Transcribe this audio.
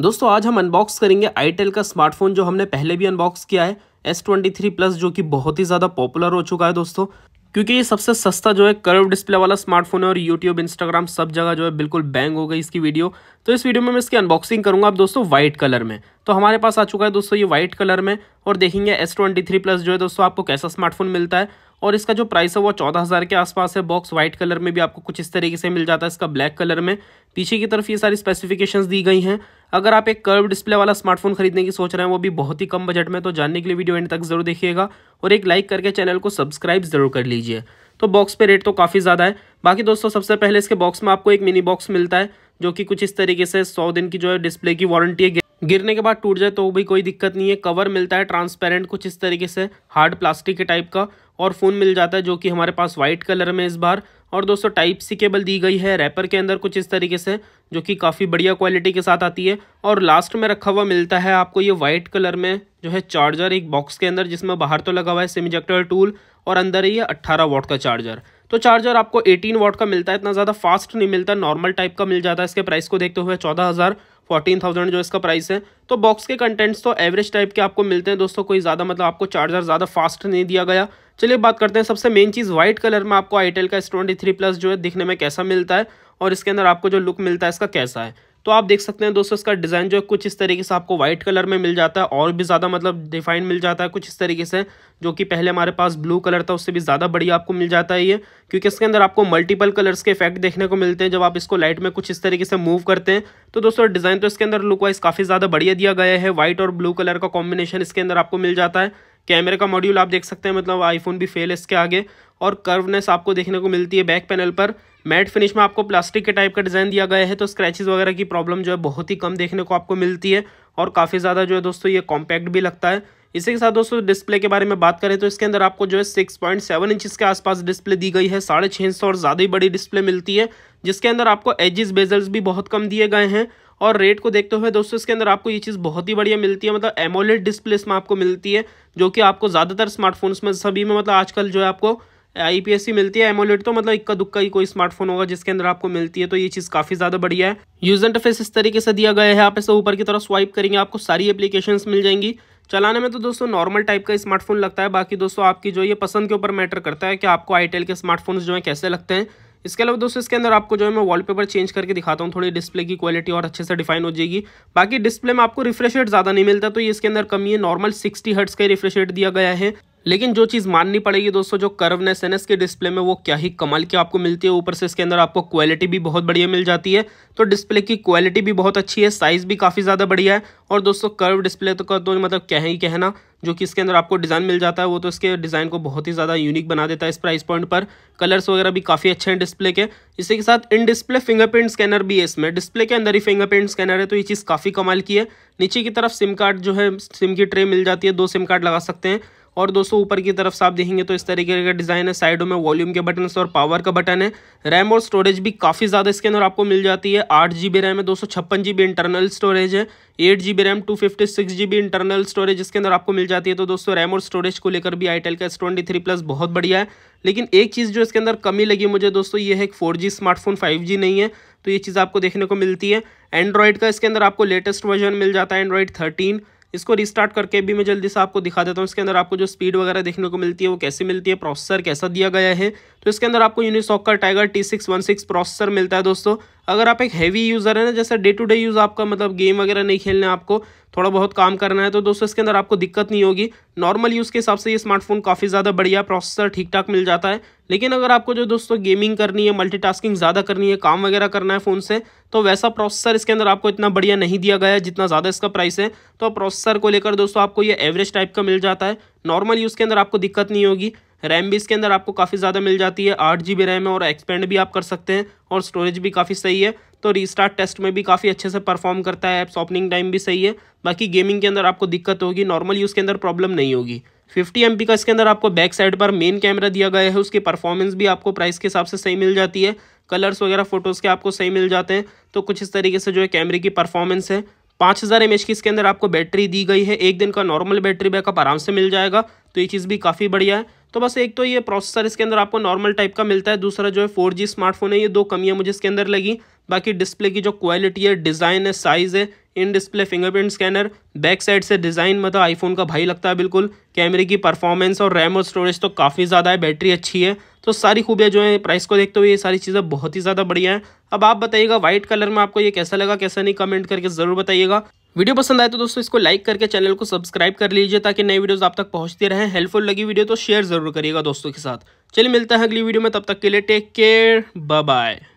दोस्तों आज हम अनबॉक्स करेंगे आईटेल का स्मार्टफोन जो हमने पहले भी अनबॉक्स किया है एस ट्वेंटी थ्री प्लस जो कि बहुत ही ज़्यादा पॉपुलर हो चुका है दोस्तों क्योंकि ये सबसे सस्ता जो है कर्व डिस्प्ले वाला स्मार्टफोन है और यूट्यूब इंस्टाग्राम सब जगह जो है बिल्कुल बैंग हो गई इसकी वीडियो तो इस वीडियो में मैं इसकी अनबॉक्सिंग करूंगा आप दोस्तों व्हाइट कलर में तो हमारे पास आ चुका है दोस्तों ये व्हाइट कलर में और देखेंगे एस ट्वेंटी थ्री प्लस जो है दोस्तों आपको कैसा स्मार्टफोन मिलता है और इसका जो प्राइस है वो चौदह हज़ार के आसपास है बॉक्स व्हाइट कलर में भी आपको कुछ इस तरीके से मिल जाता है इसका ब्लैक कलर में पीछे की तरफ ये सारी स्पेसिफिकेशंस दी गई हैं अगर आप एक कर्व डिस्प्ले वाला स्मार्टफोन खरीदने की सोच रहे हैं वो भी बहुत ही कम बजट में तो जानने के लिए वीडियो एंड तक जरूर देखिएगा और एक लाइक करके चैनल को सब्सक्राइब जरूर कर लीजिए तो बॉक्स पे रेट तो काफ़ी ज़्यादा है बाकी दोस्तों सबसे पहले इसके बॉक्स में आपको एक मिनी बॉक्स मिलता है जो कि कुछ इस तरीके से सौ दिन की जो है डिस्प्ले की वारंटी है गिरने के बाद टूट जाए तो भी कोई दिक्कत नहीं है कवर मिलता है ट्रांसपेरेंट कुछ इस तरीके से हार्ड प्लास्टिक के टाइप का और फ़ोन मिल जाता है जो कि हमारे पास वाइट कलर में इस बार और दोस्तों टाइप सी केबल दी गई है रैपर के अंदर कुछ इस तरीके से जो कि काफ़ी बढ़िया क्वालिटी के साथ आती है और लास्ट में रखा हुआ मिलता है आपको ये वाइट कलर में जो है चार्जर एक बॉक्स के अंदर जिसमें बाहर तो लगा हुआ है सेमीजेक्टर टूल और अंदर ही ये अट्ठारह वॉट का चार्जर तो चार्जर आपको एटीन वॉट का मिलता है इतना ज़्यादा फास्ट नहीं मिलता नॉर्मल टाइप का मिल जाता है इसके प्राइस को देखते हुए चौदह हज़ार फोर्टीन थाउजेंड जो इसका प्राइस है तो बॉक्स के कंटेंट्स तो एवरेज टाइप के आपको मिलते हैं दोस्तों कोई ज़्यादा मतलब आपको चार्जर ज़्यादा फास्ट नहीं दिया गया चलिए बात करते हैं सबसे मेन चीज़ व्हाइट कलर में आपको आईटेल का एस ट्वेंटी थ्री प्लस जो है दिखने में कैसा मिलता है और इसके अंदर आपको जो लुक मिलता है इसका कैसा है तो आप देख सकते हैं दोस्तों इसका डिज़ाइन जो है कुछ इस तरीके से आपको व्हाइट कलर में मिल जाता है और भी ज़्यादा मतलब डिफाइन मिल जाता है कुछ इस तरीके से जो कि पहले हमारे पास ब्लू कलर था उससे भी ज़्यादा बढ़िया आपको मिल जाता है ये क्योंकि इसके अंदर आपको मल्टीपल कलर्स के इफेक्ट देखने को मिलते हैं जब आप इसको लाइट में कुछ इस तरीके से मूव करते हैं तो दोस्तों डिज़ाइन तो इसके अंदर लुक वाइज काफ़ी ज़्यादा बढ़िया दिया गया है व्हाइट और ब्लू कलर का कॉम्बिनेशन इसके अंदर आपको मिल जाता है कैमरे का मॉड्यूल आप देख सकते हैं मतलब आईफोन भी फेल है इसके आगे और कर्वनेस आपको देखने को मिलती है बैक पैनल पर मैट फिनिश में आपको प्लास्टिक के टाइप का डिज़ाइन दिया गया है तो स्क्रैचेस वगैरह की प्रॉब्लम जो है बहुत ही कम देखने को आपको मिलती है और काफ़ी ज़्यादा जो है दोस्तों ये कॉम्पैक्ट भी लगता है इसी के साथ दोस्तों डिस्प्ले के बारे में बात करें तो इसके अंदर आपको जो है सिक्स पॉइंट सेवन इंच के आसपास डिस्प्ले दी गई है साढ़े छः सौ और ज़्यादा ही बड़ी डिस्प्ले मिलती है जिसके अंदर आपको एजिस बेजल्स भी बहुत कम दिए गए हैं और रेट को देखते हुए दोस्तों इसके अंदर आपको ये चीज़ बहुत ही बढ़िया मिलती है मतलब एमोलेड डिस्प्ले इसमें आपको मिलती है जो कि आपको ज़्यादातर स्मार्टफोन्स में सभी में मतलब आजकल जो है आपको आई मिलती है एमोलेट तो मतलब इक्का दुक्का ही कोई स्मार्टफोन होगा जिसके अंदर आपको मिलती है तो ये चीज़ काफ़ी ज़्यादा बढ़िया है एंड इंटरफेस इस तरीके से दिया गया है आप इसे ऊपर की तरफ स्वाइप करेंगे आपको सारी एप्लीकेशंस मिल जाएंगी चलाने में तो दोस्तों नॉर्मल टाइप का स्मार्टफोन लगता है बाकी दोस्तों आपकी जो ये पसंद के ऊपर मैटर करता है कि आपको आईटेल के स्मार्टफोन्स जो है कैसे लगते हैं इसके अलावा दोस्तों इसके अंदर आपको जो है मैं वॉलपेपर चेंज करके दिखाता हूँ थोड़ी डिस्प्ले की क्वालिटी और अच्छे से डिफाइन हो जाएगी बाकी डिस्प्ले में आपको रिफ्रेश रेट ज़्यादा नहीं मिलता तो ये इसके अंदर कमी है नॉर्मल सिक्सटी हर्ट्स का रिफ्रेश रेट दिया गया है लेकिन जो चीज़ माननी पड़ेगी दोस्तों जो कर्वनेस है ना इसके डिस्प्ले में वो क्या ही कमाल की आपको मिलती है ऊपर से इसके अंदर आपको क्वालिटी भी बहुत बढ़िया मिल जाती है तो डिस्प्ले की क्वालिटी भी बहुत अच्छी है साइज़ भी काफ़ी ज़्यादा बढ़िया है और दोस्तों कर्व डिस्प्ले तो का तो मतलब क्या ही कहना जो कि इसके अंदर आपको डिज़ाइन मिल जाता है वो तो इसके डिज़ाइन को बहुत ही ज़्यादा यूनिक बना देता है इस प्राइस पॉइंट पर कलर्स वगैरह भी काफ़ी अच्छे हैं डिस्प्ले के इसी के साथ इन डिस्प्ले फिंगरप्रिंट स्कैनर भी है इसमें डिस्प्ले के अंदर ही फिंगरप्रिंट स्कैनर है तो ये चीज़ काफ़ी कमाल की है नीचे की तरफ सिम कार्ड जो है सिम की ट्रे मिल जाती है दो सिम कार्ड लगा सकते हैं और दोस्तों ऊपर की तरफ से आप देखेंगे तो इस तरीके का डिज़ाइन है साइडों में वॉल्यूम के बटन और पावर का बटन है रैम और स्टोरेज भी काफ़ी ज़्यादा इसके अंदर आपको मिल जाती है आठ जी रैम है दो इंटरनल स्टोरेज है eight G RAM two fifty internal storage इसके अंदर आपको मिल जाती है तो दोस्तों रैम और स्टोरेज को लेकर भी आईटेल का एस ट्वेंटी प्लस बहुत बढ़िया है लेकिन एक चीज़ जो इसके अंदर कमी लगी मुझे दोस्तों ये है एक फोर स्मार्टफोन फाइव नहीं है तो ये चीज़ आपको देखने को मिलती है एंड्रॉइड का इसके अंदर आपको लेटेस्ट वर्जन मिल जाता है एंड्रॉइड थर्टीन इसको रिस्टार्ट करके भी मैं जल्दी से आपको दिखा देता हूँ इसके अंदर आपको जो स्पीड वगैरह देखने को मिलती है वो कैसे मिलती है प्रोसेसर कैसा दिया गया है तो इसके अंदर आपको यूनिसॉक का tiger T six one six processor मिलता है दोस्तों अगर आप एक हैवी यूज़र है ना जैसे डे टू डे यूज़ आपका मतलब गेम वगैरह नहीं खेलना है आपको थोड़ा बहुत काम करना है तो दोस्तों इसके अंदर आपको दिक्कत नहीं होगी नॉर्मल यूज़ के हिसाब से ये स्मार्टफोन काफ़ी ज़्यादा बढ़िया प्रोसेसर ठीक ठाक मिल जाता है लेकिन अगर आपको जो दोस्तों गेमिंग करनी है मल्टीटास्किंग ज़्यादा करनी है काम वगैरह करना है फ़ोन से तो वैसा प्रोसेसर इसके अंदर आपको इतना बढ़िया नहीं दिया गया जितना ज़्यादा इसका प्राइस है तो प्रोसेसर को लेकर दोस्तों आपको ये एवरेज टाइप का मिल जाता है नॉर्मल यूज़ के अंदर आपको दिक्कत नहीं होगी रैम भी इसके अंदर आपको काफ़ी ज़्यादा मिल जाती है आठ जी रैम है और एक्सपेंड भी आप कर सकते हैं और स्टोरेज भी काफ़ी सही है तो रीस्टार्ट टेस्ट में भी काफ़ी अच्छे से परफॉर्म करता है एप्स ओपनिंग टाइम भी सही है बाकी गेमिंग के अंदर आपको दिक्कत होगी नॉर्मल यूज़ के अंदर प्रॉब्लम नहीं होगी 50 एम का इसके अंदर आपको बैक साइड पर मेन कैमरा दिया गया है उसकी परफॉर्मेंस भी आपको प्राइस के हिसाब से सही मिल जाती है कलर्स वगैरह फोटोज़ के आपको सही मिल जाते हैं तो कुछ इस तरीके से जो है कैमरे की परफॉर्मेंस है पाँच हज़ार एम की इसके अंदर आपको बैटरी दी गई है एक दिन का नॉर्मल बैटरी बैकअप आराम से मिल जाएगा तो ये चीज़ भी काफ़ी बढ़िया है तो बस एक तो ये प्रोसेसर इसके अंदर आपको नॉर्मल टाइप का मिलता है दूसरा जो है फोर स्मार्टफोन है ये दो कमियाँ मुझे इसके अंदर लगी बाकी डिस्प्ले की जो क्वालिटी है डिज़ाइन है साइज़ है in display fingerprint scanner back side से डिज़ाइन मतलब आईफोन का भाई लगता है बिल्कुल कैमरे की परफॉर्मेंस और रैम और स्टोरेज तो काफ़ी ज़्यादा है बैटरी अच्छी है तो सारी खूबियाँ जो है प्राइस को देखते हुए ये सारी चीज़ें बहुत ही ज़्यादा बढ़िया हैं अब आप बताइएगा व्हाइट कलर में आपको ये कैसा लगा कैसा नहीं कमेंट करके ज़रूर बताइएगा वीडियो पसंद आए तो दोस्तों इसको लाइक करके चैनल को सब्सक्राइब कर लीजिए ताकि नई वीडियोस आप तक पहुंचती रहें हेल्पफुल लगी वीडियो तो शेयर जरूर करिएगा दोस्तों के साथ चलिए मिलता है अगली वीडियो में तब तक के लिए टेक केयर बाय बाय